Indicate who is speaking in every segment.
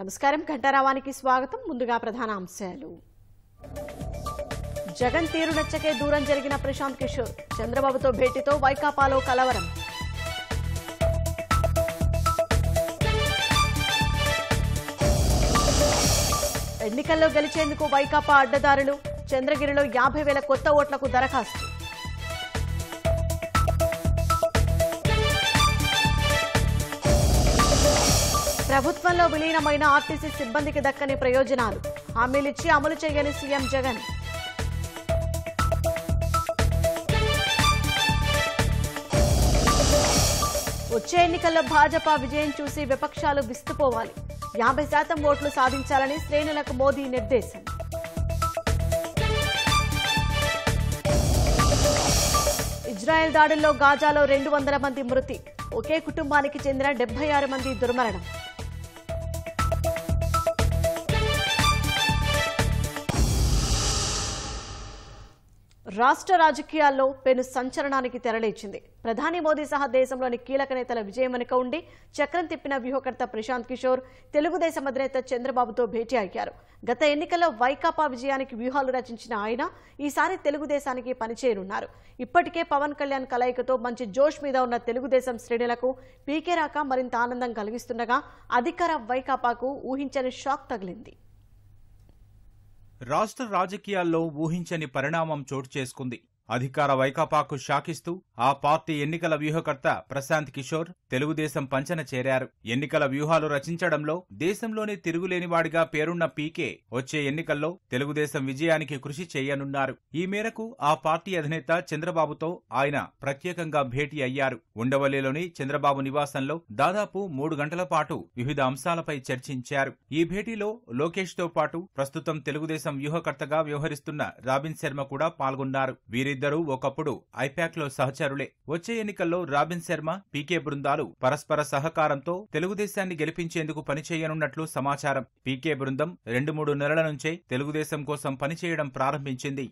Speaker 1: నమస్కారం ఘంటారావానికి స్వాగతం ముందుగా ప్రధాన అంశాలు జగన్ తీరు నచ్చకే దూరం జరిగిన ప్రశాంత్ కిషోర్ చంద్రబాబుతో భేటీతో వైకాపాలో కలవరం ఎన్నికల్లో గెలిచేందుకు వైకాపా అడ్డదారులు చంద్రగిరిలో యాభై వేల కొత్త ఓట్లకు దరఖాస్తు ప్రభుత్వంలో విలీనమైన ఆర్టీసీ సిబ్బందికి దక్కని ప్రయోజనాలు హామీలిచ్చి అమలు చేయని సీఎం జగన్ వచ్చే ఎన్నికల్లో భాజపా విజయం చూసి విపక్షాలు విస్తుపోవాలి యాభై శాతం ఓట్లు సాధించాలని శ్రేణులకు మోదీ నిర్దేశం ఇజ్రాయెల్ దాడుల్లో గాజాలో రెండు వందల మంది మృతి ఒకే కుటుంబానికి చెందిన డెబ్బై ఆరు మంది దుర్మరణం రాష్ట్ర రాజకీయాల్లో పెను సంచలనానికి తెరలేచింది ప్రధాని మోదీ సహా దేశంలోని కీలక నేతల వెనుక ఉండి చక్రం తిప్పిన వ్యూహకర్త ప్రశాంత్ కిషోర్ తెలుగుదేశం అధినేత చంద్రబాబుతో భేటీ అయ్యారు గత ఎన్నికల్లో వైకాపా విజయానికి వ్యూహాలు రచించిన ఆయన ఈసారి తెలుగుదేశానికి పనిచేయనున్నారు ఇప్పటికే పవన్ కళ్యాణ్ కలయికతో మంచి జోష్ మీద ఉన్న తెలుగుదేశం శ్రేణులకు పీకే రాక మరింత ఆనందం కలిగిస్తుండగా అధికార వైకాపాకు ఊహించని షాక్ తగిలింది
Speaker 2: రాష్ట్ర రాజకీయాల్లో ఊహించని పరిణామం చోటు చేసుకుంది అధికార వైకాపాకు షాకిస్తూ ఆ పార్టీ ఎన్నికల వ్యూహకర్త ప్రశాంత్ కిషోర్ తెలుగుదేశం పంచన చేరారు ఎన్నికల వ్యూహాలు రచించడంలో దేశంలోనే తిరుగులేనివాడిగా పేరున్న పీకే వచ్చే ఎన్నికల్లో తెలుగుదేశం విజయానికి కృషి చేయనున్నారు ఈ మేరకు ఆ పార్టీ అధినేత చంద్రబాబుతో ఆయన ప్రత్యేకంగా భేటీ అయ్యారు ఉండవల్లిలోని చంద్రబాబు నివాసంలో దాదాపు మూడు గంటల పాటు వివిధ అంశాలపై చర్చించారు ఈ భేటీలో లోకేష్ తో పాటు ప్రస్తుతం తెలుగుదేశం వ్యూహకర్తగా వ్యవహరిస్తున్న రాబిన్ శర్మ కూడా పాల్గొన్నారు వీరి వీరిద్దరూ ఒకప్పుడు ఐపాక్లో సహచరులే వచ్చే ఎన్నికల్లో రాబిన్ శర్మ పీకే బృందాలు పరస్పర సహకారంతో తెలుగుదేశాన్ని గెలిపించేందుకు పనిచేయనున్నట్లు సమాచారం పీకే బృందం రెండు మూడు నెలల నుంచే తెలుగుదేశం కోసం పనిచేయడం ప్రారంభించింది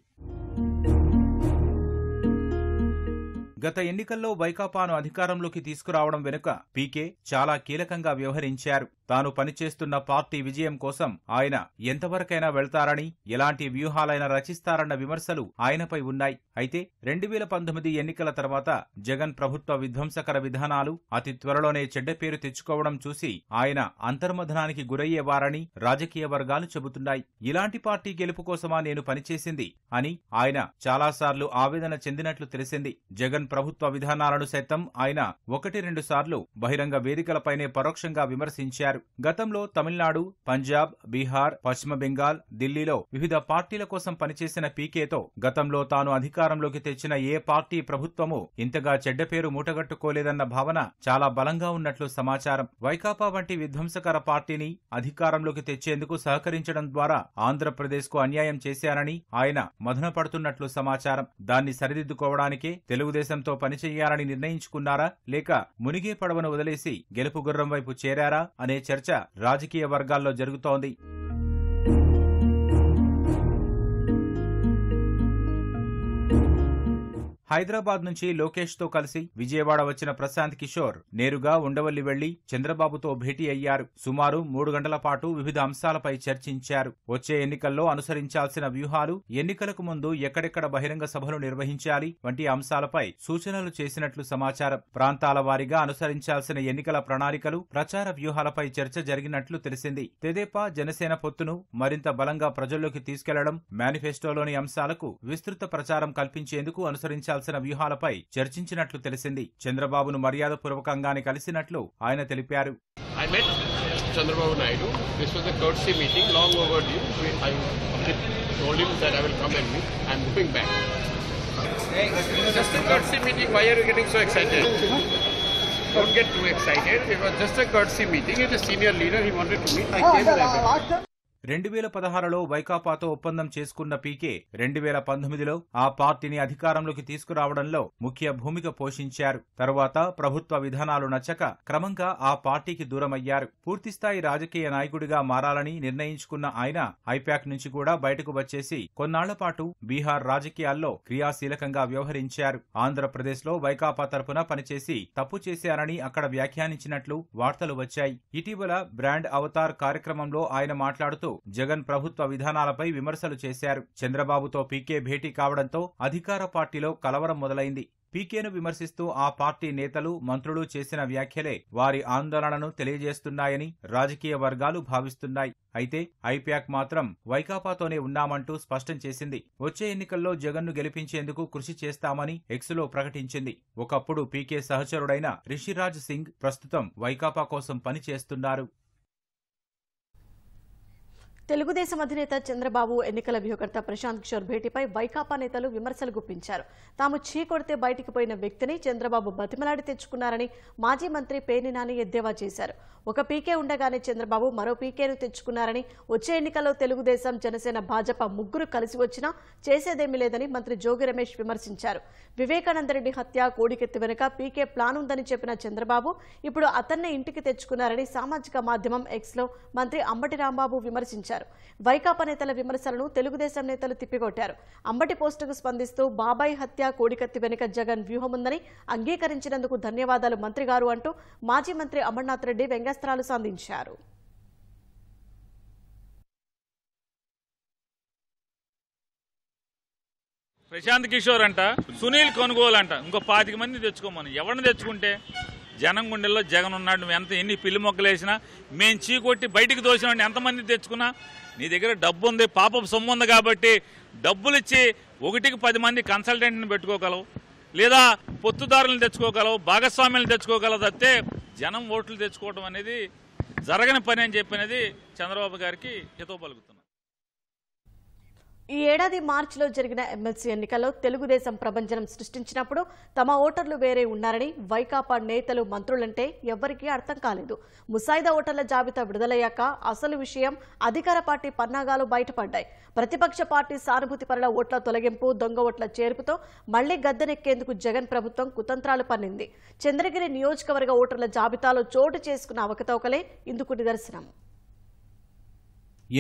Speaker 2: గత ఎన్నికల్లో వైకాపాను అధికారంలోకి తీసుకురావడం వెనుక పీకే చాలా కీలకంగా వ్యవహరించారు తాను పనిచేస్తున్న పార్టీ విజయం కోసం ఆయన ఎంతవరకైనా వెళ్తారని ఎలాంటి వ్యూహాలైనా రచిస్తారన్న విమర్శలు ఆయనపై ఉన్నాయి అయితే రెండు వేల పంతొమ్మిది ఎన్నికల తర్వాత జగన్ ప్రభుత్వ విధ్వంసకర విధానాలు అతి త్వరలోనే చెడ్డ పేరు తెచ్చుకోవడం చూసి ఆయన అంతర్మధనానికి గురయ్యేవారని రాజకీయ వర్గాలు చెబుతున్నాయి ఇలాంటి పార్టీ గెలుపు కోసమా నేను పనిచేసింది అని ఆయన చాలాసార్లు ఆవేదన చెందినట్లు తెలిసింది జగన్ ప్రభుత్వ విధానాలను సైతం ఆయన ఒకటి రెండు సార్లు బహిరంగ వేదికలపైనే పరోక్షంగా విమర్శించారు గతంలో తమిళనాడు పంజాబ్ బీహార్ పశ్చిమ బెంగాల్ ఢిల్లీలో వివిధ పార్టీల కోసం పనిచేసిన పీకేతో గతంలో తాను అధికారంలోకి తెచ్చిన ఏ పార్టీ ప్రభుత్వమూ ఇంతగా చెడ్డ పేరు మూటగట్టుకోలేదన్న భావన చాలా బలంగా ఉన్నట్లు సమాచారం వైకాపా వంటి విధ్వంసకర పార్టీని అధికారంలోకి తెచ్చేందుకు సహకరించడం ద్వారా ఆంధ్రప్రదేశ్కు అన్యాయం చేశారని ఆయన మధునపడుతున్నట్లు సమాచారం దాన్ని సరిదిద్దుకోవడానికే తెలుగుదేశం సహకారంతో పనిచేయాలని నిర్ణయించుకున్నారా లేక మునిగే పడవను వదిలేసి గెలుపు గుర్రం వైపు చేరారా అనే చర్చ రాజకీయ వర్గాల్లో జరుగుతోంది హైదరాబాద్ నుంచి లోకేష్ తో కలిసి విజయవాడ వచ్చిన ప్రశాంత్ కిషోర్ నేరుగా ఉండవల్లి వెళ్లి చంద్రబాబుతో భేటీ అయ్యారు సుమారు మూడు గంటల పాటు వివిధ అంశాలపై చర్చించారు వచ్చే ఎన్నికల్లో అనుసరించాల్సిన వ్యూహాలు ఎన్నికలకు ముందు ఎక్కడెక్కడ బహిరంగ సభలు నిర్వహించాలి వంటి అంశాలపై సూచనలు చేసినట్లు సమాచారం ప్రాంతాల వారీగా అనుసరించాల్సిన ఎన్నికల ప్రణాళికలు ప్రచార వ్యూహాలపై చర్చ జరిగినట్లు తెలిసింది తెదేపా జనసేన పొత్తును మరింత బలంగా ప్రజల్లోకి తీసుకెళ్లడం మేనిఫెస్టోలోని అంశాలకు విస్తృత ప్రచారం కల్పించేందుకు అనుసరించాల్సిన చేయాల్సిన వ్యూహాలపై చర్చించినట్లు తెలిసింది చంద్రబాబును మర్యాదపూర్వకంగానే కలిసినట్లు ఆయన తెలిపారు Chandrababu Naidu. This was a courtesy meeting, long overdue. I told him that I will come and meet. I'm moving back. Hey, just a courtesy meeting. Why are you getting so excited? Don't get too excited. It was just a courtesy meeting. He's a senior leader. He wanted to meet. I came and I రెండు వేల పదహారులో వైకాపాతో ఒప్పందం చేసుకున్న పీకే రెండు వేల పంతొమ్మిదిలో ఆ పార్టీని అధికారంలోకి తీసుకురావడంలో ముఖ్య భూమిక పోషించారు తరువాత ప్రభుత్వ విధానాలు నచ్చక క్రమంగా ఆ పార్టీకి దూరమయ్యారు పూర్తిస్థాయి రాజకీయ నాయకుడిగా మారాలని నిర్ణయించుకున్న ఆయన ఐప్యాక్ నుంచి కూడా బయటకు వచ్చేసి కొన్నాళ్ల పాటు బీహార్ రాజకీయాల్లో క్రియాశీలకంగా వ్యవహరించారు ఆంధ్రప్రదేశ్లో వైకాపా తరపున పనిచేసి తప్పు చేశారని అక్కడ వ్యాఖ్యానించినట్లు వార్తలు వచ్చాయి ఇటీవల బ్రాండ్ అవతార్ కార్యక్రమంలో ఆయన మాట్లాడుతూ జగన్ ప్రభుత్వ విధానాలపై విమర్శలు చేశారు చంద్రబాబుతో పీకే భేటీ కావడంతో అధికార పార్టీలో కలవరం మొదలైంది పీకేను విమర్శిస్తూ ఆ పార్టీ నేతలు మంత్రులు చేసిన వ్యాఖ్యలే వారి ఆందోళనను తెలియజేస్తున్నాయని రాజకీయ వర్గాలు భావిస్తున్నాయి అయితే ఐప్యాక్ మాత్రం వైకాపాతోనే ఉన్నామంటూ స్పష్టం చేసింది వచ్చే ఎన్నికల్లో జగన్ను గెలిపించేందుకు కృషి చేస్తామని ఎక్స్లో ప్రకటించింది ఒకప్పుడు పీకే సహచరుడైన రిషిరాజ్ సింగ్ ప్రస్తుతం వైకాపా కోసం పనిచేస్తున్నారు
Speaker 1: తెలుగుదేశం అధినేత చంద్రబాబు ఎన్నికల వ్యూహకర్త ప్రశాంత్ కిషోర్ భేటీపై వైకాపా నేతలు విమర్శలు గుప్పించారు తాము చీకొడితే బయటికి పోయిన వ్యక్తిని చంద్రబాబు బతిమలాడి తెచ్చుకున్నారని మాజీ మంత్రి పేనినాని ఎద్దేవా చేశారు ఒక పీకే ఉండగానే చంద్రబాబు మరో పీకేను తెచ్చుకున్నారని వచ్చే ఎన్నికల్లో తెలుగుదేశం జనసేన భాజపా ముగ్గురు కలిసి వచ్చినా చేసేదేమీ లేదని మంత్రి జోగి రమేష్ విమర్శించారు వివేకానందరెడ్డి హత్య కోడికెత్తి వెనుక పీకే ప్లాన్ ఉందని చెప్పిన చంద్రబాబు ఇప్పుడు అతన్నే ఇంటికి తెచ్చుకున్నారని సామాజిక మాధ్యమం ఎక్స్లో మంత్రి అంబటి రాంబాబు విమర్శించారు ప్రశ్నించారు వైకాపా నేతల విమర్శలను తెలుగుదేశం నేతలు తిప్పికొట్టారు అంబటి పోస్టుకు స్పందిస్తూ బాబాయ్ హత్య కోడికత్తి వెనుక జగన్ వ్యూహముందని అంగీకరించినందుకు ధన్యవాదాలు మంత్రి గారు అంటూ మాజీ మంత్రి అమర్నాథ్ రెడ్డి వ్యంగ్యాస్త్రాలు సంధించారు
Speaker 2: ప్రశాంత్ కిషోర్ అంట సునీల్ కొనుగోలు అంట ఇంకో పాతిక మంది తెచ్చుకోమని ఎవరిని తెచ్చుకుంటే జనం గుండెల్లో జగన్ ఉన్నాడు నువ్వు ఎంత ఎన్ని పిల్లి మొక్కలు వేసినా మేము చీకొట్టి బయటికి దోసినాడు ఎంతమంది తెచ్చుకున్నా నీ దగ్గర డబ్బు ఉంది పాపపు సొమ్ము ఉంది కాబట్టి డబ్బులు ఇచ్చి ఒకటికి పది మంది కన్సల్టెంట్ని పెట్టుకోగలవు లేదా పొత్తుదారులను తెచ్చుకోగలవు భాగస్వామ్యాలను తెచ్చుకోగలవు తప్పితే జనం ఓట్లు తెచ్చుకోవడం అనేది జరగని పని అని చెప్పినది చంద్రబాబు గారికి హితో పలుకుతుంది
Speaker 1: ఈ ఏడాది మార్చిలో జరిగిన ఎమ్మెల్సీ ఎన్నికల్లో తెలుగుదేశం ప్రభంజనం సృష్టించినప్పుడు తమ ఓటర్లు వేరే ఉన్నారని వైకాపా నేతలు మంత్రులంటే ఎవ్వరికీ అర్థం కాలేదు ముసాయిదా ఓటర్ల జాబితా విడుదలయ్యాక అసలు విషయం అధికార పార్టీ పన్నాగాలు బయటపడ్డాయి ప్రతిపక్ష పార్టీ సానుభూతి పరుల ఓట్ల తొలగింపు దొంగ ఓట్ల చేర్పుతో మళ్లీ గద్దెనెక్కేందుకు జగన్ ప్రభుత్వం కుతంత్రాలు పన్నింది చంద్రగిరి నియోజకవర్గ ఓటర్ల జాబితాలో చోటు చేసుకున్న అవకతవకలే ఇందుకు నిదర్శనం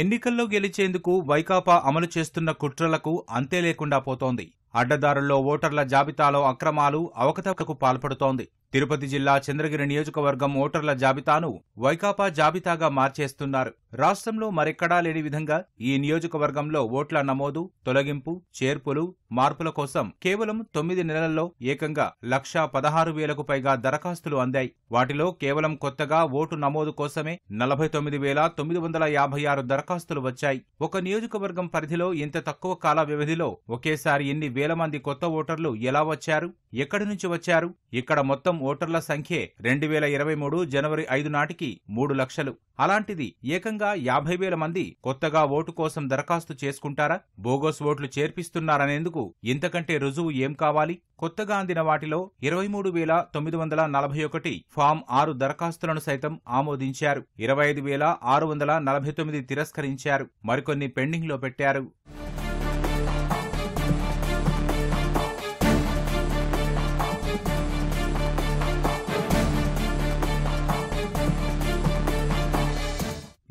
Speaker 2: ఎన్నికల్లో గెలిచేందుకు వైకాపా అమలు చేస్తున్న కుట్రలకు అంతే లేకుండా పోతోంది అడ్డదారుల్లో ఓటర్ల జాబితాలో అక్రమాలు అవకతవకకు పాల్పడుతోంది తిరుపతి జిల్లా చంద్రగిరి నియోజకవర్గం ఓటర్ల జాబితాను వైకాపా జాబితాగా మార్చేస్తున్నారు రాష్ట్రంలో మరెక్కడా లేని విధంగా ఈ నియోజకవర్గంలో ఓట్ల నమోదు తొలగింపు చేర్పులు మార్పుల కోసం కేవలం తొమ్మిది నెలల్లో ఏకంగా లక్షా పదహారు వేలకు పైగా దరఖాస్తులు అందాయి వాటిలో కేవలం కొత్తగా ఓటు నమోదు కోసమే నలభై తొమ్మిది వేల తొమ్మిది వందల యాభై ఆరు దరఖాస్తులు వచ్చాయి ఒక నియోజకవర్గం పరిధిలో ఇంత తక్కువ కాల వ్యవధిలో ఒకేసారి ఎన్ని వేల మంది కొత్త ఓటర్లు ఎలా వచ్చారు ఎక్కడి నుంచి వచ్చారు ఇక్కడ మొత్తం ఓటర్ల సంఖ్యే రెండు వేల ఇరవై మూడు జనవరి ఐదు నాటికి మూడు లక్షలు అలాంటిది ఏకంగా యాభై వేల మంది కొత్తగా ఓటు కోసం దరఖాస్తు చేసుకుంటారా బోగోస్ ఓట్లు చేర్పిస్తున్నారనేందుకు ఇంతకంటే రుజువు ఏం కావాలి కొత్తగా అందిన వాటిలో ఇరవై మూడు వేల తొమ్మిది వందల నలభై ఒకటి ఫామ్ ఆరు దరఖాస్తులను సైతం ఆమోదించారు ఇరవై ఐదు వేల ఆరు వందల నలభై తొమ్మిది తిరస్కరించారు మరికొన్ని పెండింగ్లో పెట్టారు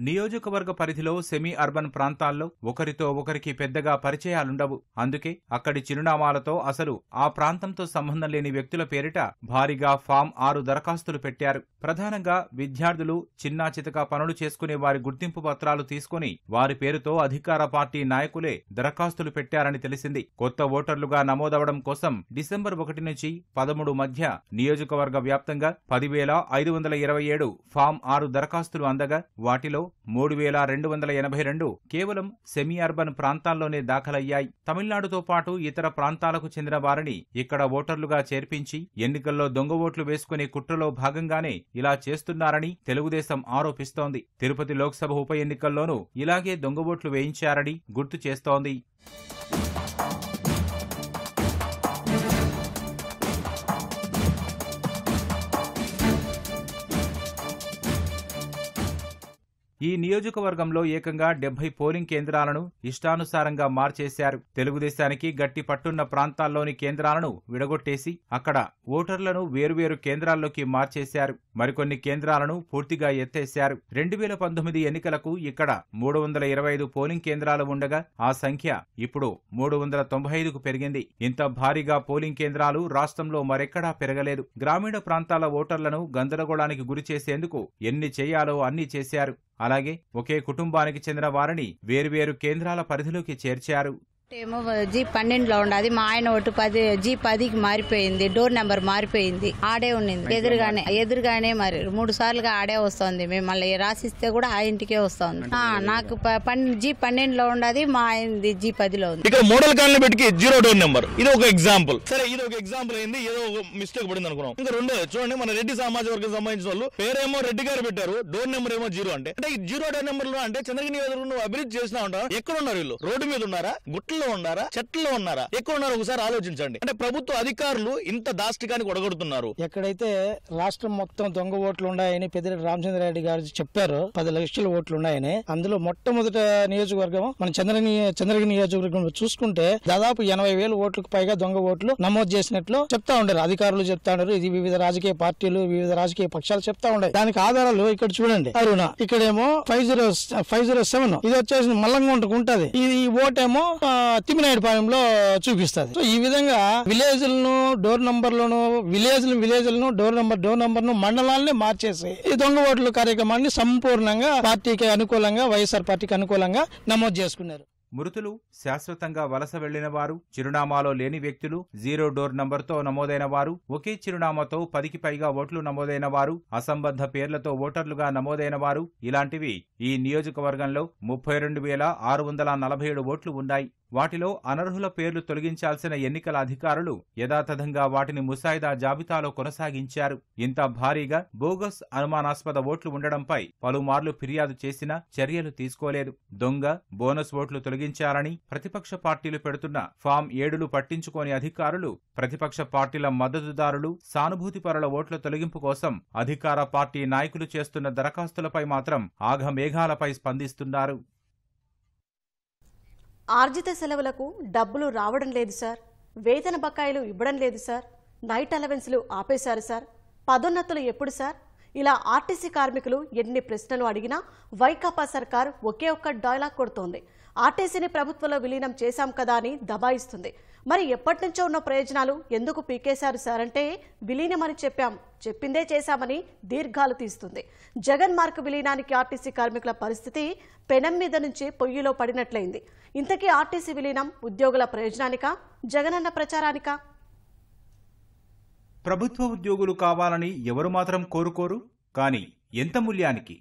Speaker 2: నియోజకవర్గ పరిధిలో సెమీ అర్బన్ ప్రాంతాల్లో ఒకరితో ఒకరికి పెద్దగా పరిచయాలుండవు అందుకే అక్కడి చిరునామాలతో అసలు ఆ ప్రాంతంతో సంబంధం లేని వ్యక్తుల పేరిట భారీగా ఫామ్ ఆరు దరఖాస్తులు పెట్టారు ప్రధానంగా విద్యార్థులు చిన్నా చితక పనులు చేసుకునే వారి గుర్తింపు పత్రాలు తీసుకుని వారి పేరుతో అధికార పార్టీ నాయకులే దరఖాస్తులు పెట్టారని తెలిసింది కొత్త ఓటర్లుగా నమోదవడం కోసం డిసెంబర్ ఒకటి నుంచి పదమూడు మధ్య నియోజకవర్గ వ్యాప్తంగా పదివేల ఐదు వందల ఇరవై ఏడు ఫామ్ ఆరు దరఖాస్తులు అందగా వాటిలో మూడు వేల రెండు వందల ఎనభై రెండు కేవలం సెమీ అర్బన్ ప్రాంతాల్లోనే దాఖలయ్యాయి తమిళనాడుతో పాటు ఇతర ప్రాంతాలకు చెందిన వారిని ఇక్కడ ఓటర్లుగా చేర్పించి ఎన్నికల్లో దొంగ ఓట్లు వేసుకునే కుట్రలో భాగంగానే ఇలా చేస్తున్నారని తెలుగుదేశం ఆరోపిస్తోంది తిరుపతి లోక్సభ ఉప ఎన్నికల్లోనూ ఇలాగే దొంగ ఓట్లు వేయించారని గుర్తు చేస్తోంది ఈ నియోజకవర్గంలో ఏకంగా డెబ్బై పోలింగ్ కేంద్రాలను ఇష్టానుసారంగా మార్చేశారు తెలుగుదేశానికి గట్టి పట్టున్న ప్రాంతాల్లోని కేంద్రాలను విడగొట్టేసి అక్కడ ఓటర్లను వేరువేరు కేంద్రాల్లోకి మార్చేశారు మరికొన్ని కేంద్రాలను పూర్తిగా ఎత్తేశారు రెండు వేల పంతొమ్మిది ఎన్నికలకు ఇక్కడ మూడు వందల ఇరవై ఐదు పోలింగ్ కేంద్రాలు ఉండగా ఆ సంఖ్య ఇప్పుడు మూడు వందల తొంభై ఐదుకు పెరిగింది ఇంత భారీగా పోలింగ్ కేంద్రాలు రాష్ట్రంలో మరెక్కడా పెరగలేదు గ్రామీణ ప్రాంతాల ఓటర్లను గందరగోళానికి గురిచేసేందుకు ఎన్ని చేయాలో అన్ని చేశారు అలాగే ఒకే కుటుంబానికి చెందిన వారిని వేర్వేరు కేంద్రాల పరిధిలోకి చేర్చారు
Speaker 1: ఏమో జీప్ పన్నెండులో ఉండదు మా ఆయన ఒకటి పది జీ పదికి మారిపోయింది డోర్ నెంబర్ మారిపోయింది ఆడే ఉండింది ఎదురుగానే ఎదురుగానే మరి మూడు సార్లుగా ఆడే వస్తుంది మేము మళ్ళీ రాసిస్తే కూడా ఆ ఇంటికే వస్తుంది నాకు జీప్ పన్నెండులో ఉండదు మా ఆయనది జీప్ పదిలో ఉంది
Speaker 2: ఇక్కడ మోడల్ కాలనీ పెట్టి జీరో డోర్ నెంబర్ ఇది ఒక ఎగ్జాంపుల్
Speaker 1: సరే ఇది ఒక ఎగ్జాంపుల్ అయింది ఏదో ఒక మిస్టేక్ పడింది అనుకున్నాం ఇంకా
Speaker 2: రెండో చూడండి మన రెడ్డి సామాజిక వర్గం సంబంధించిన వాళ్ళు పేరేమో రెడ్డి గారు పెట్టారు డోర్ నెంబర్ ఏమో జీరో అంటే అంటే ఈ జీరో డోర్ నెంబర్ లో అంటే చంద్రగిరి అభివృద్ధి చేసినా ఉంటారు ఎక్కడ ఉన్నారు వీళ్ళు రోడ్డు మీద ఉన్నారా గుట్ల చెట్లలో ఉన్నారా చెట్లలో ఉన్నారా ఎక్కడ ఉన్నారో ఒకసారి ఆలోచించండి అంటే ప్రభుత్వ అధికారులు ఇంత దాష్టికానికి ఒడగొడుతున్నారు ఎక్కడైతే రాష్ట్రం మొత్తం దొంగ ఓట్లు ఉన్నాయని రామచంద్ర రామచంద్రారెడ్డి గారు చెప్పారు పది లక్షల ఓట్లు ఉన్నాయని అందులో మొట్టమొదట నియోజకవర్గం మన చంద్ర చంద్రగిరి నియోజకవర్గం చూసుకుంటే దాదాపు ఎనభై వేల ఓట్లకు పైగా దొంగ ఓట్లు నమోదు చేసినట్లు చెప్తా ఉండరు అధికారులు చెప్తా ఉండరు ఇది వివిధ రాజకీయ పార్టీలు వివిధ రాజకీయ పక్షాలు చెప్తా ఉన్నాయి దానికి ఆధారాలు ఇక్కడ చూడండి అరుణ ఇక్కడేమో five zero five zero seven ఇది వచ్చేసి మల్లంగా ఉంటుంది ఇది ఓటేమో పాలెంలో చూపిస్తుంది సో ఈ విధంగా విలేజ్లను డోర్ నంబర్లను విలేజ్ విలేజ్లను డోర్ నంబర్ డోర్ ను మండలాలని మార్చేసి ఈ దొంగ ఓట్ల కార్యక్రమాన్ని సంపూర్ణంగా పార్టీకి అనుకూలంగా వైఎస్ఆర్ పార్టీకి అనుకూలంగా నమోదు చేసుకున్నారు మృతులు శాశ్వతంగా వలస వెళ్లిన వారు చిరునామాలో లేని వ్యక్తులు జీరో డోర్ నంబర్తో నమోదైన వారు ఒకే చిరునామాతో పదికి పైగా ఓట్లు నమోదైన వారు అసంబద్ధ పేర్లతో ఓటర్లుగా నమోదైన వారు ఇలాంటివి ఈ నియోజకవర్గంలో ముప్పై రెండు వేల ఆరు వందల నలభై ఏడు ఓట్లు ఉన్నాయి వాటిలో అనర్హుల పేర్లు తొలగించాల్సిన ఎన్నికల అధికారులు యథాతథంగా వాటిని ముసాయిదా జాబితాలో కొనసాగించారు ఇంత భారీగా బోగస్ అనుమానాస్పద ఓట్లు ఉండడంపై పలుమార్లు ఫిర్యాదు చేసినా చర్యలు తీసుకోలేదు దొంగ బోనస్ ఓట్లు తొలగించారని ప్రతిపక్ష పార్టీలు పెడుతున్న ఫామ్ ఏడులు పట్టించుకోని అధికారులు ప్రతిపక్ష పార్టీల మద్దతుదారులు సానుభూతిపరుల ఓట్ల తొలగింపు కోసం అధికార పార్టీ నాయకులు చేస్తున్న దరఖాస్తులపై మాత్రం ఆఘమేఘాలపై స్పందిస్తున్నారు
Speaker 1: ఆర్జిత సెలవులకు డబ్బులు రావడం లేదు సార్ వేతన బకాయిలు ఇవ్వడం లేదు సార్ నైట్ అలవెన్స్లు ఆపేశారు సార్ పదోన్నతులు ఎప్పుడు సార్ ఇలా ఆర్టీసీ కార్మికులు ఎన్ని ప్రశ్నలు అడిగినా వైకాపా సర్కార్ ఒకే ఒక్క డైలాగ్ కొడుతోంది ఆర్టీసీని ప్రభుత్వంలో విలీనం చేశాం కదా అని దబాయిస్తుంది మరి ఎప్పటి నుంచో ఉన్న ప్రయోజనాలు ఎందుకు పీకేశారు సార్ అంటే విలీనమని చెప్పాం చెప్పిందే చేశామని దీర్ఘాలు తీస్తుంది జగన్ మార్క్ విలీనానికి ఆర్టీసీ కార్మికుల పరిస్థితి పెనం మీద నుంచి పొయ్యిలో పడినట్లయింది ఇంతకీ ఆర్టీసీ విలీనం ఉద్యోగుల ప్రయోజనానిక జగనన్న ప్రచారానికా
Speaker 2: ప్రభుత్వ ఉద్యోగులు కావాలని ఎవరు మాత్రం కోరుకోరు కాని ఎంత మూల్యానికి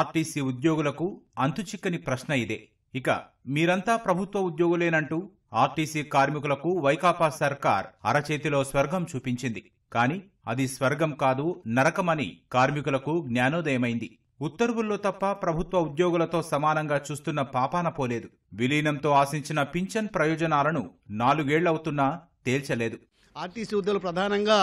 Speaker 2: ఆర్టీసీ ఉద్యోగులకు అంతుచిక్కని ప్రశ్న ఇదే ఇక మీరంతా ప్రభుత్వ ఉద్యోగులేనంటూ ఆర్టీసీ కార్మికులకు వైకాపా సర్కార్ అరచేతిలో స్వర్గం చూపించింది కానీ అది స్వర్గం కాదు నరకమని కార్మికులకు జ్ఞానోదయమైంది ఉత్తర్వుల్లో తప్ప ప్రభుత్వ ఉద్యోగులతో సమానంగా చూస్తున్న పాపాన పోలేదు విలీనంతో ఆశించిన పింఛన్ ప్రయోజనాలను నాలుగేళ్లవుతున్నా తేల్చలేదు ఆర్టీసీ ఉద్యోగులు ప్రధానంగా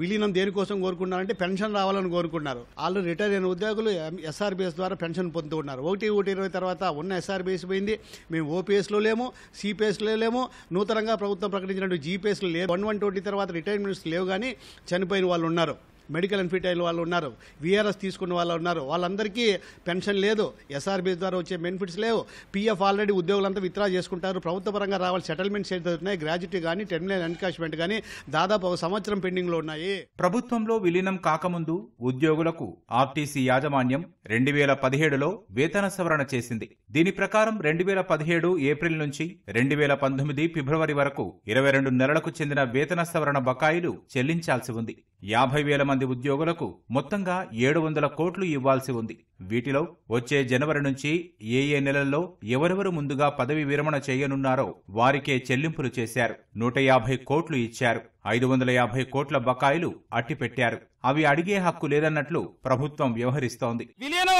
Speaker 2: విలీనం దేనికోసం కోరుకున్నారంటే పెన్షన్ రావాలని కోరుకున్నారు వాళ్ళు రిటైర్ అయిన ఉద్యోగులు ఎస్ఆర్బీఎస్ ద్వారా పెన్షన్ పొందుతూ ఉన్నారు ఒకటి ఒకటి ఇరవై తర్వాత ఉన్న ఎస్ఆర్బీఎస్ పోయింది మేము ఓపీఎస్లో లేము సిపిఎస్లో లేము నూతనంగా ప్రభుత్వం ప్రకటించినట్టు జీపీఎస్లో లేవు వన్ వన్ ట్వంటీ తర్వాత రిటైర్మెంట్స్ లేవు కానీ చనిపోయిన వాళ్ళు ఉన్నారు మెడికల్ అన్ఫిట్ అయిన వాళ్ళు ఉన్నారు విఆర్ఎస్ తీసుకున్న వాళ్ళు ఉన్నారు వాళ్ళందరికీ పెన్షన్ లేదు ఎస్ఆర్బీ ద్వారా వచ్చే బెనిఫిట్స్ లేవు పీఎఫ్ ఆల్రెడీ ఉద్యోగులంతా విత్డ్రా చేసుకుంటారు ప్రభుత్వ పరంగా రావాలి సెటిల్మెంట్స్ జరుగుతున్నాయి గ్రాడ్యుటీ కానీ టెర్మినల్ ఎన్కాష్మెంట్ కానీ దాదాపు ఒక సంవత్సరం పెండింగ్లో ఉన్నాయి ప్రభుత్వంలో విలీనం కాకముందు ఉద్యోగులకు ఆర్టీసీ యాజమాన్యం రెండు వేల పదిహేడులో వేతన సవరణ చేసింది దీని ప్రకారం రెండు వేల పదిహేడు ఏప్రిల్ నుంచి రెండు వేల పంతొమ్మిది ఫిబ్రవరి వరకు ఇరవై రెండు నెలలకు చెందిన వేతన సవరణ బకాయిలు చెల్లించాల్సి ఉంది యాభై వేల మంది ఉద్యోగులకు మొత్తంగా ఏడు వందల కోట్లు ఇవ్వాల్సి ఉంది వీటిలో వచ్చే జనవరి నుంచి ఏ ఏ నెలల్లో ఎవరెవరు ముందుగా పదవి విరమణ చేయనున్నారో వారికే చెల్లింపులు చేశారు నూట యాభై కోట్లు ఇచ్చారు ఐదు వందల యాభై కోట్ల బకాయిలు అట్టిపెట్టారు అవి అడిగే హక్కు లేదన్నట్లు ప్రభుత్వం వ్యవహరిస్తోంది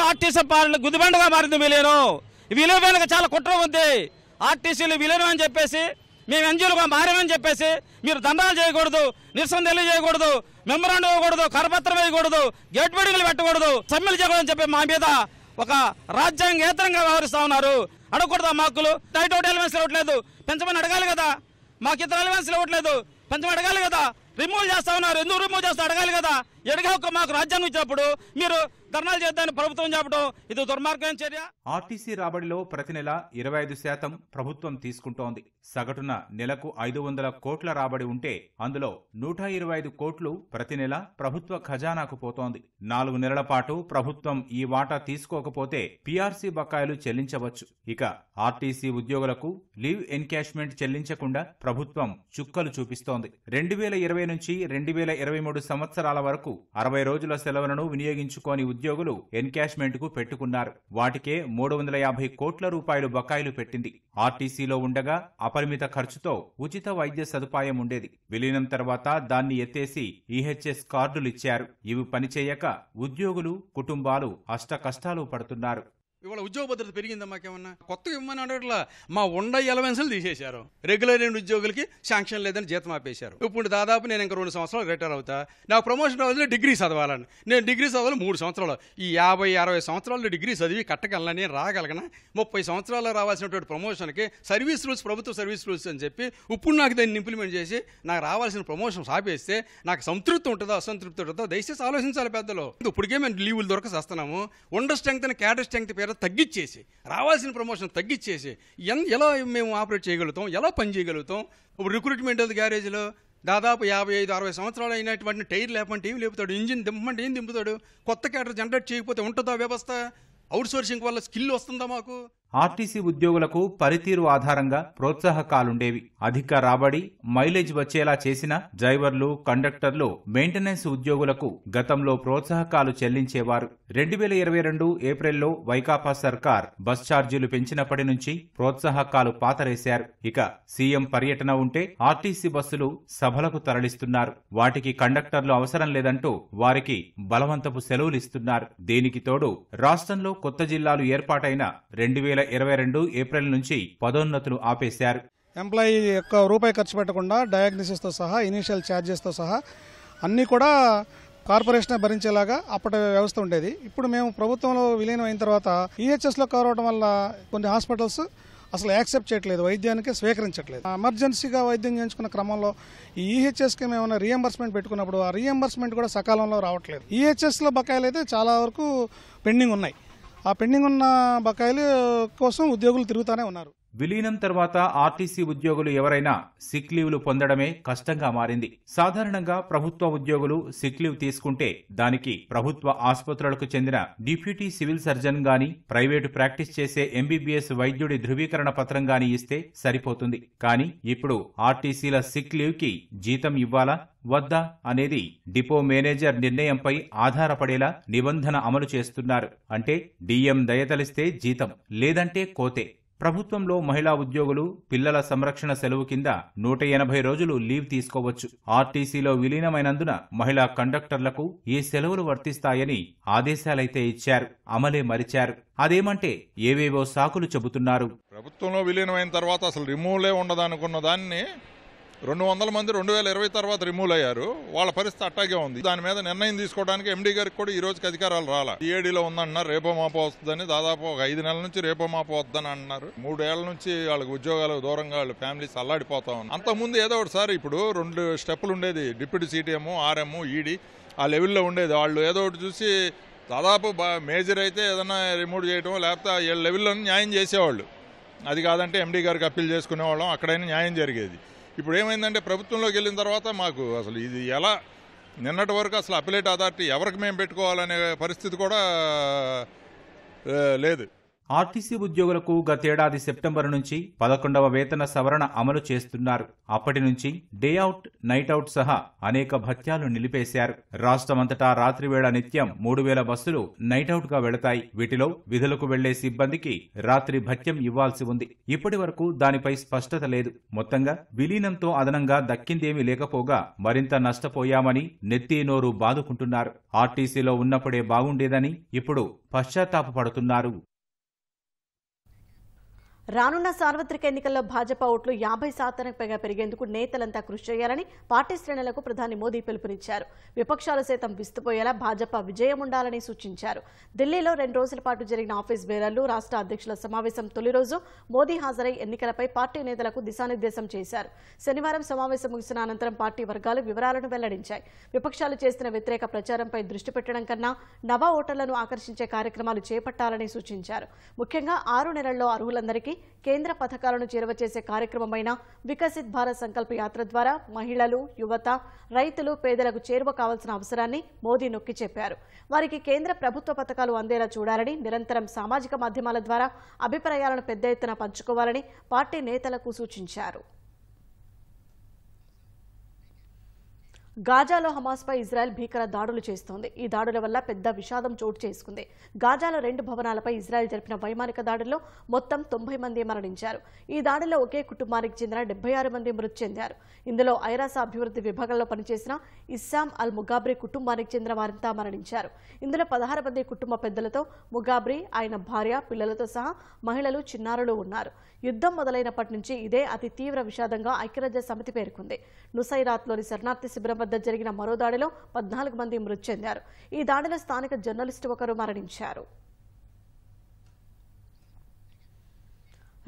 Speaker 2: ఆర్టీసీ పాలన విలువ చాలా కుట్ర ఉంది ఆర్టీసీలు విలీనం అని చెప్పేసి మేము ఎన్జిఓలుగా మారామని చెప్పేసి మీరు దండాలు చేయకూడదు నిరసన తెలియజేయకూడదు మెమరాండం ఇవ్వకూడదు కరపత్రం వేయకూడదు గేట్ బడికలు పెట్టకూడదు సమ్మెలు చేయకూడదని చెప్పి మా మీద ఒక రాజ్యాంగేతరంగా వ్యవహరిస్తూ ఉన్నారు అడగకూడదు మాకులు టైట్ అవుట్ ఎలిమెంట్స్ ఇవ్వట్లేదు పెంచమని అడగాలి కదా మాకు ఇతర ఎలిమెంట్స్ ఇవ్వట్లేదు పెంచమని అడగాలి కదా రిమూవ్ చేస్తా ఉన్నారు ఎందుకు రిమూవ్ చేస్తా అడగాలి కదా ఎడగ హక్కు మాకు రాజ్యాంగం ఇచ్చినప్పుడు మీరు ధర్నాలు చేద్దామని ప్రభుత్వం చెప్పడం ఇది దుర్మార్గమైన చర్య ఆర్టీసీ రాబడిలో ప్రతి నెల ఇరవై ఐదు శాతం ప్రభుత్వం తీసుకుంటోంది సగటున నెలకు ఐదు వందల కోట్ల రాబడి ఉంటే అందులో నూట ఇరవై ఐదు కోట్లు ప్రతి నెల ప్రభుత్వ ఖజానాకు పోతోంది నాలుగు నెలల పాటు ప్రభుత్వం ఈ వాటా తీసుకోకపోతే పీఆర్సీ బకాయిలు చెల్లించవచ్చు ఇక ఆర్టీసీ ఉద్యోగులకు లీవ్ ఎన్కాష్మెంట్ చెల్లించకుండా ప్రభుత్వం చుక్కలు చూపిస్తోంది రెండు వేల ఇరవై నుంచి రెండు వేల ఇరవై మూడు సంవత్సరాల వరకు అరవై రోజుల సెలవులను వినియోగించుకోని ఉద్యోగులు ఎన్కాష్మెంట్ కు పెట్టుకున్నారు వాటికే మూడు వందల యాభై కోట్ల రూపాయలు బకాయిలు పెట్టింది ఆర్టీసీలో ఉండగా అపరిమిత ఖర్చుతో ఉచిత వైద్య సదుపాయం ఉండేది విలీనం తర్వాత దాన్ని ఎత్తేసి ఈహెచ్ఎస్ కార్డులిచ్చారు ఇవి పనిచేయక ఉద్యోగులు కుటుంబాలు అష్ట కష్టాలు పడుతున్నారు ఇవాళ ఉద్యోగ భద్రత పెరిగిందా మాకేమన్నా కొత్తగా ఇవ్వమని అడగట్లా మా ఉండ ఎలవెన్సులు తీసేశారు రెగ్యులర్ అయిన ఉద్యోగులకి శాంక్షన్ లేదని జీతం ఆపేశారు ఇప్పుడు దాదాపు నేను ఇంకా రెండు సంవత్సరాలు రిటైర్ అవుతా నాకు ప్రమోషన్ రావాలంటే డిగ్రీ చదవాలని నేను డిగ్రీ చదవాలి మూడు సంవత్సరాలు ఈ యాభై అరవై సంవత్సరాలు డిగ్రీ చదివి నేను రాగలగన ముప్పై సంవత్సరాల్లో రావాల్సినటువంటి ప్రమోషన్కి సర్వీస్ రూల్స్ ప్రభుత్వ సర్వీస్ రూల్స్ అని చెప్పి ఇప్పుడు నాకు దాన్ని ఇంప్లిమెంట్ చేసి నాకు రావాల్సిన ప్రమోషన్ ఆపేస్తే నాకు సంతృప్తి ఉంటుందో అసంతృప్తి ఉంటుందో దయచేసి ఆలోచించాలి పెద్దలు ఇప్పటికే మేము లీవులు దొరకసేస్తున్నాము ఉండర్ ఉండ స్ట్రెంగ్త్ అని క్యాడర్ స్ట్రెంగ్త్ పేరు కూడా తగ్గించేసి రావాల్సిన ప్రమోషన్ తగ్గించేసి ఎన్ ఎలా మేము ఆపరేట్ చేయగలుగుతాం ఎలా పని చేయగలుగుతాం ఇప్పుడు రిక్రూట్మెంట్ అది గ్యారేజ్లో దాదాపు యాభై ఐదు అరవై సంవత్సరాలు అయినటువంటి టైర్ లేపంటే ఏం లేపుతాడు ఇంజిన్ దింపమంటే ఏం దింపుతాడు కొత్త క్యాటర్ జనరేట్ చేయకపోతే ఉంటుందా వ్యవస్థ అవుట్సోర్సింగ్ వల్ల స్కిల్ వస్తుందా మాకు ఆర్టీసీ ఉద్యోగులకు పనితీరు ఆధారంగా ప్రోత్సాహకాలుండేవి అధిక రాబడి మైలేజ్ వచ్చేలా చేసిన డ్రైవర్లు కండక్టర్లు మెయింటెనెన్స్ ఉద్యోగులకు గతంలో ప్రోత్సాహకాలు చెల్లించేవారు రెండు వేల ఇరవై రెండు ఏప్రిల్లో వైకాపా సర్కార్ బస్ ఛార్జీలు పెంచినప్పటి నుంచి ప్రోత్సాహకాలు పాతరేశారు ఇక సీఎం పర్యటన ఉంటే ఆర్టీసీ బస్సులు సభలకు తరలిస్తున్నారు వాటికి కండక్టర్లు అవసరం లేదంటూ వారికి బలవంతపు సెలవులిస్తున్నారు దీనికి తోడు రాష్ట్రంలో కొత్త జిల్లాలు ఏర్పాటైన రెండు వేల ఇరవై రెండు ఏప్రిల్ నుంచి పదోన్నతులు ఆపేశారు ఎంప్లాయీ యొక్క రూపాయి ఖర్చు పెట్టకుండా డయాగ్నోసిస్తో సహా ఇనీషియల్ ఛార్జెస్తో సహా అన్నీ కూడా కార్పొరేషన్ భరించేలాగా అప్పటి వ్యవస్థ ఉండేది ఇప్పుడు మేము ప్రభుత్వంలో విలీనం అయిన తర్వాత ఈహెచ్ఎస్లో e కవర్ అవడం వల్ల కొన్ని హాస్పిటల్స్ అసలు యాక్సెప్ట్ చేయట్లేదు వైద్యానికి స్వీకరించట్లేదు ఎమర్జెన్సీగా వైద్యం చేయించుకున్న క్రమంలో ఈ ఈహెచ్ఎస్కి e మేము రీఎంబర్స్మెంట్ పెట్టుకున్నప్పుడు ఆ రీఎంబర్స్మెంట్ కూడా సకాలంలో రావట్లేదు ఈహెచ్ఎస్లో e బకాయిలు అయితే చాలా వరకు పెండింగ్ ఉన్నాయి ఆ పెండింగ్ ఉన్న బకాయిలు కోసం ఉద్యోగులు తిరుగుతూనే ఉన్నారు విలీనం తర్వాత ఆర్టీసీ ఉద్యోగులు ఎవరైనా సిక్ లీవ్లు పొందడమే కష్టంగా మారింది సాధారణంగా ప్రభుత్వ ఉద్యోగులు సిక్ లీవ్ తీసుకుంటే దానికి ప్రభుత్వ ఆసుపత్రులకు చెందిన డిప్యూటీ సివిల్ సర్జన్ గాని ప్రైవేటు ప్రాక్టీస్ చేసే ఎంబీబీఎస్ వైద్యుడి ధృవీకరణ పత్రం గాని ఇస్తే సరిపోతుంది కానీ ఇప్పుడు ఆర్టీసీల సిక్ లీవ్కి జీతం ఇవ్వాలా వద్దా అనేది డిపో మేనేజర్ నిర్ణయంపై ఆధారపడేలా నిబంధన అమలు చేస్తున్నారు అంటే డీఎం దయతలిస్తే జీతం లేదంటే కోతే ప్రభుత్వంలో మహిళా ఉద్యోగులు పిల్లల సంరక్షణ సెలవు కింద నూట ఎనభై రోజులు లీవ్ తీసుకోవచ్చు ఆర్టీసీలో విలీనమైనందున మహిళా కండక్టర్లకు ఈ సెలవులు వర్తిస్తాయని ఆదేశాలైతే ఇచ్చారు అమలే మరిచారు అదేమంటే ఏవేవో సాకులు చెబుతున్నారు ప్రభుత్వంలో విలీనమైన తర్వాత అసలు రిమూవ్లే ఉండదనుకున్న దాన్ని రెండు వందల మంది రెండు వేల ఇరవై తర్వాత రిమూవ్ అయ్యారు వాళ్ళ పరిస్థితి అట్టాగే ఉంది దాని మీద నిర్ణయం తీసుకోవడానికి ఎండీ గారికి కూడా ఈ రోజుకి అధికారాలు రాలా ఈఏడీలో e ఉందన్నారు రేపో మాపో వస్తుందని దాదాపు ఒక ఐదు నెలల నుంచి రేపో మాపు వద్దని అన్నారు మూడేళ్ల నుంచి వాళ్ళకి ఉద్యోగాలు దూరంగా వాళ్ళ ఫ్యామిలీస్ అల్లాడిపోతా ఉన్నారు అంతకుముందు ఏదో ఒకటి సార్ ఇప్పుడు రెండు స్టెప్పులు ఉండేది deputy CTM RM ED e ఆ లెవెల్లో ఉండేది వాళ్ళు ఏదో ఒకటి చూసి దాదాపు మేజర్ అయితే ఏదైనా రిమూవ్ చేయడం లేకపోతే వీళ్ళ లెవెల్లో న్యాయం చేసేవాళ్ళు అది కాదంటే ఎండీ గారికి అప్పీల్ చేసుకునేవాళ్ళం అక్కడైనా న్యాయం జరిగేది ఇప్పుడు ఏమైందంటే ప్రభుత్వంలోకి వెళ్ళిన తర్వాత మాకు అసలు ఇది ఎలా నిన్నటి వరకు అసలు అపిలేట్ అథారిటీ ఎవరికి మేము పెట్టుకోవాలనే పరిస్థితి కూడా లేదు ఆర్టీసీ ఉద్యోగులకు గతేడాది సెప్టెంబర్ నుంచి పదకొండవ వేతన సవరణ అమలు చేస్తున్నారు అప్పటి నుంచి డే అవుట్ నైట్ అవుట్ సహా అనేక భత్యాలు నిలిపేశారు రాష్ట్రమంతటా రాత్రివేళ నిత్యం మూడు వేల బస్సులు నైట్ అవుట్ గా వెళతాయి వీటిలో విధులకు వెళ్లే సిబ్బందికి రాత్రి భత్యం ఇవ్వాల్సి ఉంది ఇప్పటి వరకు దానిపై స్పష్టత లేదు మొత్తంగా విలీనంతో అదనంగా దక్కిందేమీ లేకపోగా మరింత నష్టపోయామని నెత్తి నోరు బాదుకుంటున్నారు ఆర్టీసీలో ఉన్నప్పుడే బాగుండేదని ఇప్పుడు పశ్చాత్తాపపడుతున్నారు
Speaker 1: రానున్న సార్వత్రిక ఎన్నికల్లో భాజపా ఓట్లు యాభై శాతానికి పైగా పెరిగేందుకు నేతలంతా కృషి చేయాలని పార్టీ శ్రేణులకు ప్రధాని మోదీ పిలుపునిచ్చారు విపక్షాలు సైతం విస్తుపోయేలా భాజపా విజయం ఉండాలని సూచించారు ఢిల్లీలో రెండు రోజుల పాటు జరిగిన ఆఫీస్ బేరర్లు రాష్ట్ర అధ్యక్షుల సమావేశం తొలి రోజు మోదీ హాజరై ఎన్నికలపై పార్టీ నేతలకు దిశానిర్దేశం చేశారు శనివారం సమావేశం ముగిసిన అనంతరం పార్టీ వర్గాలు వివరాలను వెల్లడించాయి విపక్షాలు చేస్తున్న వ్యతిరేక ప్రచారంపై దృష్టి పెట్టడం కన్నా నవ ఓటర్లను ఆకర్షించే కార్యక్రమాలు చేపట్టాలని సూచించారు ముఖ్యంగా ఆరు నెలల్లో అర్హులందరికీ కేంద్ర పథకాలను చేసే కార్యక్రమమైన వికసిత్ భారత్ సంకల్ప యాత్ర ద్వారా మహిళలు యువత రైతులు పేదలకు చేరువ కావాల్సిన అవసరాన్ని మోదీ నొక్కి చెప్పారు వారికి కేంద్ర ప్రభుత్వ పథకాలు అందేలా చూడాలని నిరంతరం సామాజిక మాధ్యమాల ద్వారా అభిప్రాయాలను పెద్ద ఎత్తున పంచుకోవాలని పార్టీ నేతలకు సూచించారు గాజాలో హమాస్పై ఇజ్రాయెల్ భీకర దాడులు చేస్తోంది ఈ దాడుల వల్ల పెద్ద విషాదం చోటు చేసుకుంది గాజాలో రెండు భవనాలపై ఇజ్రాయెల్ జరిపిన వైమానిక దాడుల్లో మొత్తం తొంభై మంది మరణించారు ఈ దాడిలో ఒకే కుటుంబానికి చెందిన డెబ్బై ఆరు మంది మృతి చెందారు ఇందులో ఐరాస అభివృద్ధి విభాగంలో పనిచేసిన ఇస్సాం అల్ ముగాబ్రి కుటుంబానికి చెందిన వారంతా మరణించారు ఇందులో పదహారు మంది కుటుంబ పెద్దలతో ముగాబ్రి ఆయన భార్య పిల్లలతో సహా మహిళలు చిన్నారులు ఉన్నారు యుద్ధం మొదలైనప్పటి నుంచి ఇదే అతి తీవ్ర విషాదంగా ఐక్యరాజ్య సమితి పేర్కొంది నుసైరాత్లోని శరణార్థి శిబిరం వద్ద జరిగిన మరో దాడిలో పద్నాలుగు మంది మృతి చెందారు ఈ దాడిలో స్థానిక జర్నలిస్టు ఒకరు మరణించారు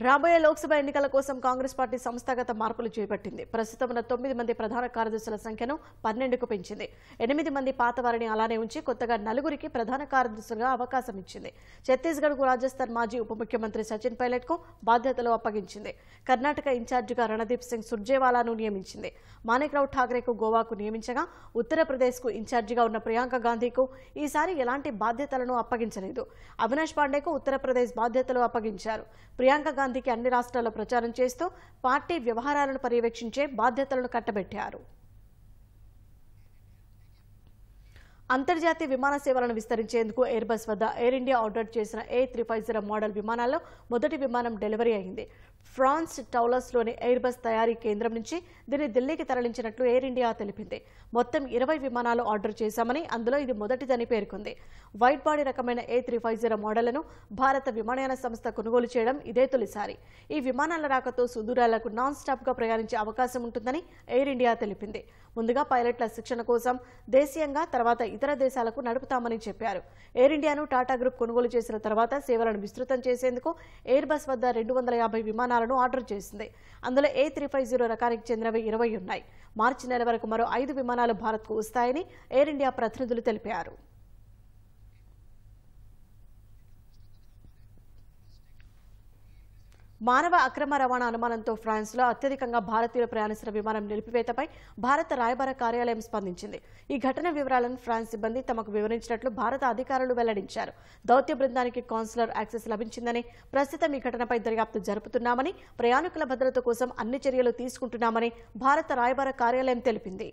Speaker 1: రాబోయే లోక్సభ ఎన్నికల కోసం కాంగ్రెస్ పార్టీ సంస్థాగత మార్పులు చేపట్టింది ప్రస్తుతం ఉన్న తొమ్మిది మంది ప్రధాన కార్యదర్శుల సంఖ్యను పన్నెండుకు పెంచింది ఎనిమిది మంది పాత వారిని అలానే ఉంచి కొత్తగా నలుగురికి ప్రధాన కార్యదర్శులుగా అవకాశం ఇచ్చింది ఛత్తీస్గఢ్కు రాజస్థాన్ మాజీ ఉప ముఖ్యమంత్రి సచిన్ పైలట్కు బాధ్యతలు అప్పగించింది కర్ణాటక ఇన్ఛార్జిగా రణదీప్ సింగ్ సుర్జేవాలాను నియమించింది మాణిక్రావు ఠాక్రేకు గోవాకు నియమించగా ఉత్తరప్రదేశ్కు ఇన్ఛార్జిగా ఉన్న ప్రియాంక గాంధీకు ఈసారి ఎలాంటి బాధ్యతలను అప్పగించలేదు అవినాష్ పాండేకు ఉత్తరప్రదేశ్ బాధ్యతలు అప్పగించారు ప్రియాంక గాంధీకి అన్ని రాష్ట్రాల్లో ప్రచారం చేస్తూ పార్టీ వ్యవహారాలను పర్యవేక్షించే బాధ్యతలను కట్టబెట్టారు అంతర్జాతీయ విమాన సేవలను విస్తరించేందుకు ఎయిర్బస్ వద్ద ఎయిర్ ఇండియా ఆర్డర్ చేసిన A three five zero model విమానాల్లో మొదటి విమానం డెలివరీ అయింది ఫ్రాన్స్ టౌలస్లోని ఎయిర్బస్ తయారీ కేంద్రం నుంచి దీన్ని ఢిల్లీకి తరలించినట్లు ఎయిర్ ఇండియా తెలిపింది మొత్తం ఇరవై విమానాలు ఆర్డర్ చేశామని అందులో ఇది మొదటిదని పేర్కొంది వైట్ బాడీ రకమైన ఏ త్రీ ఫైవ్ జీరో మోడళ్లను భారత విమానయాన సంస్థ కొనుగోలు చేయడం ఇదే తొలిసారి ఈ విమానాల రాకతో సుదూరాలకు నాన్ స్టాప్గా ప్రయాణించే అవకాశం ఉంటుందని ఎయిర్ ఇండియా తెలిపింది ముందుగా పైలట్ల శిక్షణ కోసం దేశీయంగా తర్వాత ఇతర దేశాలకు నడుపుతామని చెప్పారు ఎయిర్ ఇండియాను టాటా గ్రూప్ కొనుగోలు చేసిన తర్వాత సేవలను విస్తృతం చేసేందుకు ఎయిర్ బస్ వద్ద రెండు వందల యాభై విమానాలు విమానాలను ఆర్డర్ చేసింది అందులో ఏ త్రీ ఫైవ్ జీరో రకానికి చెందినవి ఇరవై ఉన్నాయి మార్చి నెల వరకు మరో ఐదు విమానాలు భారత్కు వస్తాయని ఎయిర్ ఇండియా ప్రతినిధులు తెలిపారు మానవ అక్రమ రవాణా అనుమానంతో ఫ్రాన్స్లో అత్యధికంగా భారతీయులు ప్రయాణిస్తున్న విమానం నిలిపివేతపై భారత రాయబార కార్యాలయం స్పందించింది ఈ ఘటన వివరాలను ఫ్రాన్స్ సిబ్బంది తమకు వివరించినట్లు భారత అధికారులు వెల్లడించారు దౌత్య బృందానికి కాన్సులర్ యాక్సెస్ లభించిందని ప్రస్తుతం ఈ ఘటనపై దర్యాప్తు జరుపుతున్నామని ప్రయాణికుల భద్రత కోసం అన్ని చర్యలు తీసుకుంటున్నామని భారత రాయబార కార్యాలయం తెలిపింది